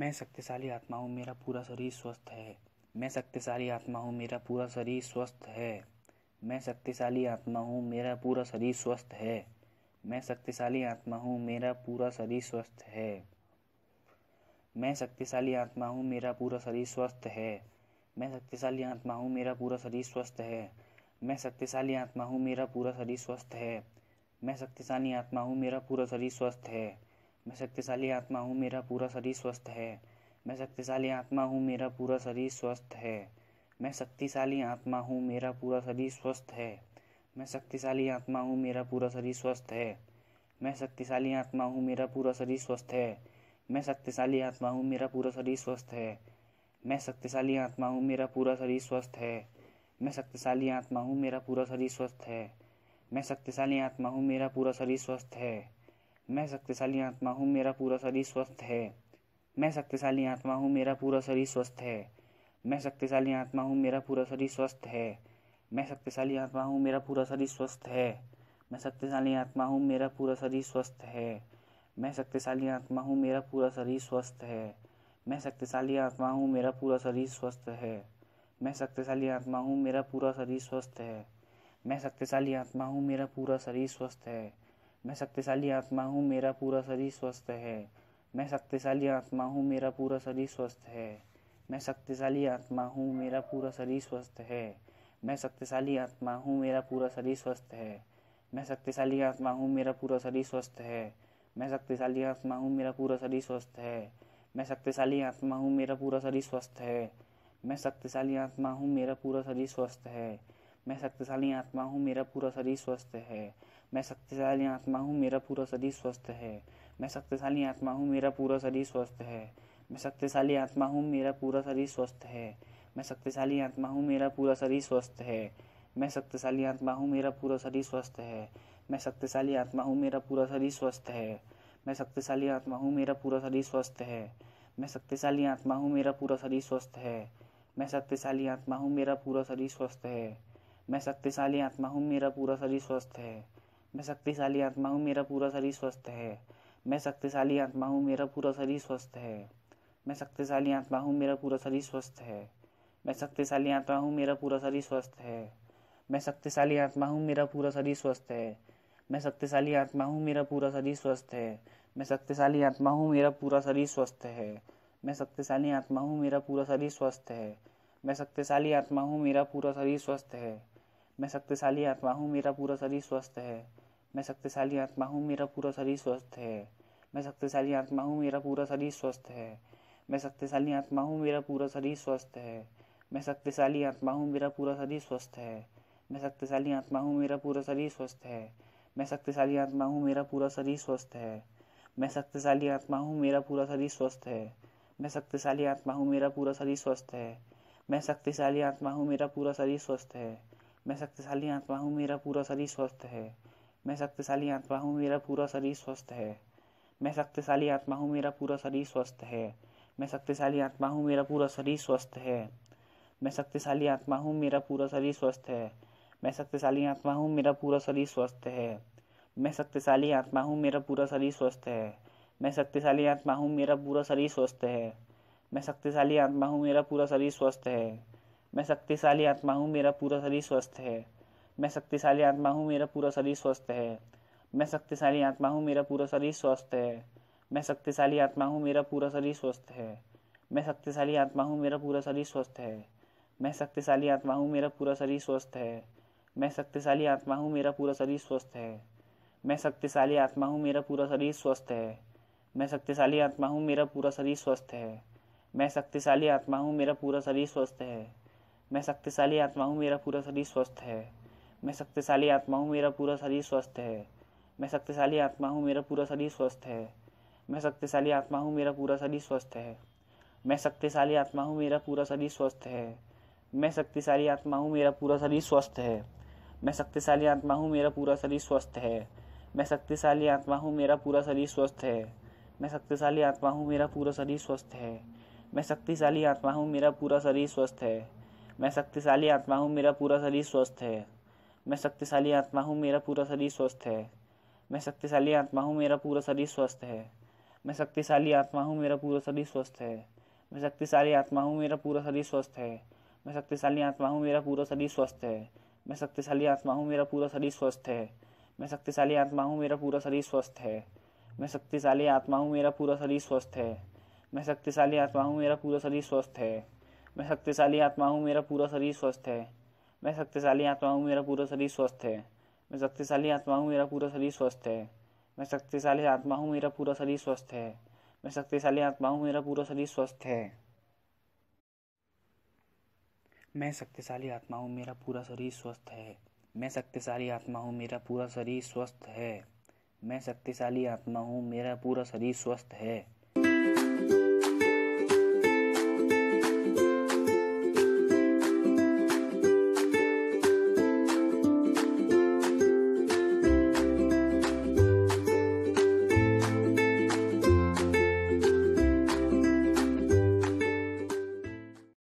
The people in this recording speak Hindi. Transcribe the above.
मैं शक्तिशाली आत्मा हूँ मेरा पूरा शरीर स्वस्थ है मैं शक्तिशाली आत्मा हूँ मेरा पूरा शरीर स्वस्थ है मैं शक्तिशाली आत्मा हूँ मेरा पूरा शरीर स्वस्थ है मैं शक्तिशाली आत्मा हूँ मेरा पूरा शरीर स्वस्थ है मैं शक्तिशाली आत्मा हूँ मेरा पूरा शरीर स्वस्थ है मैं शक्तिशाली आत्मा हूँ मेरा पूरा शरीर स्वस्थ है मैं शक्तिशाली आत्मा हूँ मेरा पूरा शरीर स्वस्थ है मैं शक्तिशाली आत्मा हूँ मेरा पूरा शरीर स्वस्थ है मैं शक्तिशाली आत्मा हूँ मेरा पूरा शरीर स्वस्थ है मैं शक्तिशाली आत्मा हूँ मेरा पूरा शरीर स्वस्थ है मैं शक्तिशाली आत्मा हूँ मेरा पूरा शरीर स्वस्थ है मैं शक्तिशाली आत्मा हूँ मेरा पूरा शरीर स्वस्थ है मैं शक्तिशाली आत्मा हूँ मेरा पूरा शरीर स्वस्थ है मैं शक्तिशाली आत्मा हूँ मेरा पूरा शरीर स्वस्थ है मैं शक्तिशाली आत्मा हूँ मेरा पूरा शरीर स्वस्थ है मैं शक्तिशाली आत्मा हूँ मेरा पूरा शरीर स्वस्थ है मैं शक्तिशाली आत्मा हूँ मेरा पूरा शरीर स्वस्थ है मैं शक्तिशाली आत्मा हूँ मेरा पूरा शरीर स्वस्थ है मैं शक्तिशाली आत्मा हूँ मेरा पूरा शरीर स्वस्थ है मैं शक्तिशाली आत्मा हूँ मेरा पूरा शरीर स्वस्थ है मैं शक्तिशाली आत्मा हूँ मेरा पूरा शरीर स्वस्थ है मैं शक्तिशाली आत्मा हूँ मेरा पूरा शरीर स्वस्थ है मैं शक्तिशाली आत्मा हूँ मेरा पूरा शरीर स्वस्थ है मैं शक्तिशाली आत्मा हूँ मेरा पूरा शरीर स्वस्थ है मैं शक्तिशाली आत्मा हूँ मेरा पूरा शरीर स्वस्थ है मैं शक्तिशाली आत्मा हूँ मेरा पूरा शरीर स्वस्थ है मैं शक्तिशाली आत्मा हूँ मेरा पूरा शरीर स्वस्थ है मैं शक्तिशाली आत्मा हूँ मेरा पूरा शरीर स्वस्थ है मैं शक्तिशाली आत्मा हूँ मेरा पूरा शरीर स्वस्थ है मैं शक्तिशाली आत्मा हूँ मेरा पूरा शरीर स्वस्थ है मैं शक्तिशाली आत्मा हूँ मेरा पूरा शरीर स्वस्थ है मैं शक्तिशाली आत्मा हूँ मेरा पूरा शरीर स्वस्थ है मैं शक्तिशाली आत्मा हूँ मेरा पूरा शरीर स्वस्थ है मैं शक्तिशाली आत्मा हूँ मेरा पूरा शरीर स्वस्थ है मैं शक्तिशाली आत्मा हूँ मेरा पूरा शरीर स्वस्थ है मैं शक्तिशाली आत्मा हूँ मेरा पूरा शरीर स्वस्थ है मैं शक्तिशाली आत्मा हूँ मेरा पूरा शरीर स्वस्थ है मैं शक्तिशाली आत्मा हूँ मेरा पूरा शरीर स्वस्थ है मैं शक्तिशाली आत्मा हूँ मेरा पूरा शरीर स्वस्थ है मैं शक्तिशाली आत्मा हूँ मेरा पूरा शरीर स्वस्थ है मैं शक्तिशाली आत्मा हूँ मेरा पूरा शरीर स्वस्थ है मैं शक्तिशाली आत्मा हूँ मेरा पूरा शरीर स्वस्थ है मैं शक्तिशाली आत्मा हूँ मेरा पूरा शरीर स्वस्थ है मैं शक्तिशाली आत्मा हूँ मेरा पूरा शरीर स्वस्थ है मैं शक्तिशाली आत्मा हूँ मेरा पूरा शरीर स्वस्थ है मैं शक्तिशाली आत्मा हूँ मेरा पूरा शरीर स्वस्थ है मैं शक्तिशाली आत्मा हूँ मेरा पूरा शरीर स्वस्थ है मैं शक्तिशाली आत्मा हूँ मेरा पूरा शरीर स्वस्थ है मैं शक्तिशाली आत्मा हूँ मेरा पूरा शरीर स्वस्थ है मैं शक्तिशाली आत्मा हूँ मेरा पूरा शरीर स्वस्थ है मैं शक्तिशाली आत्मा हूँ मेरा पूरा शरीर स्वस्थ है मैं शक्तिशाली आत्मा हूँ मेरा पूरा शरीर स्वस्थ है मैं शक्तिशाली आत्मा हूँ मेरा पूरा शरीर स्वस्थ है मैं शक्तिशाली आत्मा हूँ मेरा पूरा शरीर स्वस्थ है मैं शक्तिशाली आत्मा हूँ मेरा पूरा शरीर स्वस्थ है मैं शक्तिशाली आत्मा हूँ मेरा पूरा शरीर स्वस्थ है मैं शक्तिशाली आत्मा हूँ मेरा पूरा शरीर स्वस्थ है मैं शक्तिशाली आत्मा हूँ मेरा पूरा शरीर स्वस्थ है मैं शक्तिशाली आत्मा हूँ मेरा पूरा शरीर स्वस्थ है मैं शक्तिशाली आत्मा हूँ मेरा पूरा शरीर स्वस्थ है मैं शक्तिशाली आत्मा हूँ मेरा पूरा शरीर स्वस्थ है मैं शक्तिशाली आत्मा हूँ मेरा पूरा शरीर स्वस्थ है मैं शक्तिशाली आत्मा हूँ मेरा पूरा शरीर स्वस्थ है मैं शक्तिशाली आत्मा हूँ मेरा पूरा शरीर स्वस्थ है मैं शक्तिशाली आत्मा हूँ मेरा पूरा शरीर स्वस्थ है मैं शक्तिशाली आत्मा हूँ मेरा पूरा शरीर स्वस्थ है मैं शक्तिशाली आत्मा हूँ मेरा पूरा शरीर स्वस्थ है मैं शक्तिशाली आत्मा हूँ मेरा पूरा शरीर स्वस्थ है मैं शक्तिशाली आत्मा हूँ मेरा पूरा शरीर स्वस्थ है मैं शक्तिशाली आत्मा हूँ मेरा पूरा शरीर स्वस्थ है मैं शक्तिशाली आत्मा हूँ मेरा पूरा शरीर स्वस्थ है मैं शक्तिशाली आत्मा हूँ मेरा पूरा शरीर स्वस्थ है मैं शक्तिशाली आत्मा हूँ मेरा पूरा शरीर स्वस्थ है मैं शक्तिशाली आत्मा हूँ मेरा पूरा शरीर स्वस्थ है मैं शक्तिशाली आत्मा हूँ मेरा पूरा शरीर स्वस्थ है मैं शक्तिशाली आत्मा हूँ मेरा पूरा शरीर स्वस्थ है मैं शक्तिशाली आत्मा हूँ मेरा पूरा शरीर स्वस्थ है मैं शक्तिशाली आत्मा हूँ मेरा पूरा शरीर स्वस्थ है मैं शक्तिशाली आत्मा हूँ मेरा पूरा शरीर स्वस्थ है मैं शक्तिशाली आत्मा हूँ मेरा पूरा शरीर स्वस्थ है मैं शक्तिशाली आत्मा हूँ मेरा पूरा शरीर स्वस्थ है मैं शक्तिशाली आत्मा हूँ मेरा पूरा शरीर स्वस्थ है मैं शक्तिशाली आत्मा हूँ मेरा पूरा शरीर स्वस्थ है मैं शक्तिशाली आत्मा हूँ मेरा पूरा शरीर स्वस्थ है मैं शक्तिशाली आत्मा हूँ मेरा पूरा शरीर स्वस्थ है मैं शक्तिशाली आत्मा हूँ मेरा पूरा शरीर स्वस्थ है मैं शक्तिशाली आत्मा हूँ मेरा पूरा शरीर स्वस्थ है मैं शक्तिशाली आत्मा हूँ मेरा पूरा शरीर स्वस्थ है मैं शक्तिशाली आत्मा हूँ मेरा पूरा शरीर स्वस्थ है मैं शक्तिशाली आत्मा हूँ मेरा पूरा शरीर स्वस्थ है मैं शक्तिशाली आत्मा हूँ मेरा पूरा शरीर स्वस्थ है मैं शक्तिशाली आत्मा हूँ मेरा पूरा शरीर स्वस्थ है मैं शक्तिशाली आत्मा हूँ मेरा पूरा शरीर स्वस्थ है मैं शक्तिशाली आत्मा हूँ मेरा पूरा शरीर स्वस्थ है मैं शक्तिशाली आत्मा हूँ मेरा पूरा शरीर स्वस्थ है मैं शक्तिशाली आत्मा हूँ मेरा पूरा शरीर स्वस्थ है मैं शक्तिशाली आत्मा हूँ मेरा पूरा शरीर स्वस्थ है मैं शक्तिशाली आत्मा हूँ मेरा पूरा शरीर स्वस्थ है मैं शक्तिशाली आत्मा हूँ मेरा पूरा शरीर स्वस्थ है मैं शक्तिशाली आत्मा हूँ मेरा पूरा शरीर स्वस्थ है मैं शक्तिशाली आत्मा हूँ मेरा पूरा शरीर स्वस्थ है मैं शक्तिशाली आत्मा हूँ मेरा पूरा शरीर स्वस्थ है मैं शक्तिशाली आत्मा हूँ मेरा पूरा शरीर स्वस्थ है मैं शक्तिशाली आत्मा हूँ मेरा पूरा शरीर स्वस्थ है मैं शक्तिशाली आत्मा हूँ मेरा पूरा शरीर स्वस्थ है मैं शक्तिशाली आत्मा हूँ मेरा पूरा शरीर स्वस्थ है मैं शक्तिशाली आत्मा हूँ मेरा पूरा शरीर स्वस्थ है मैं शक्तिशाली आत्मा हूँ मेरा पूरा शरीर स्वस्थ है मैं शक्तिशाली आत्मा हूँ मेरा पूरा शरीर स्वस्थ है मैं शक्तिशाली आत्मा हूँ मेरा पूरा शरीर स्वस्थ है मैं शक्तिशाली आत्मा हूँ मेरा पूरा शरीर स्वस्थ है